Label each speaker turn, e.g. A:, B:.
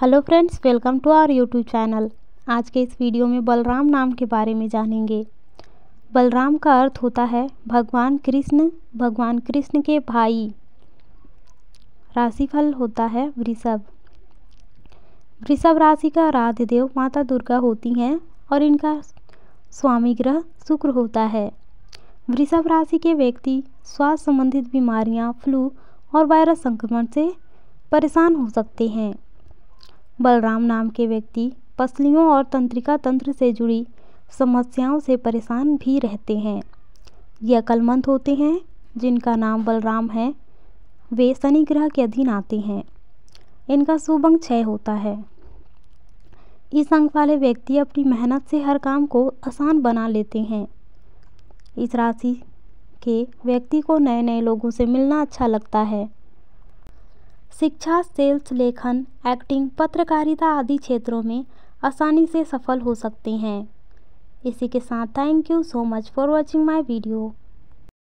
A: hello friends welcome to our YouTube channel आज के इस वीडियो में बलराम नाम के बारे में जानेंगे बलराम का अर्थ होता है भगवान कृष्ण भगवान कृष्ण के भाई राशिफल होता है वृषभ वृषभ राशि का राधदेव देव माता दुर्गा होती हैं और इनका स्वामी ग्रह शुक्र होता है वृषभ राशि के व्यक्ति स्वास्थ्य संबंधित बीमारियां फ्लू और वायरस संक्रमण से परेशान हो सकते हैं बलराम नाम के व्यक्ति पसलियों और तंत्रिका तंत्र से जुड़ी समस्याओं से परेशान भी रहते हैं ये अकलमंद होते हैं जिनका नाम बलराम है वे शनि ग्रह के अधीन आते हैं इनका शुभ अंक क्षय होता है इस अंक वाले व्यक्ति अपनी मेहनत से हर काम को आसान बना लेते हैं इस राशि के व्यक्ति को नए नए लोगों से मिलना अच्छा लगता है शिक्षा सेल्स लेखन एक्टिंग पत्रकारिता आदि क्षेत्रों में आसानी से सफल हो सकते हैं इसी के साथ thank you so much for watching my video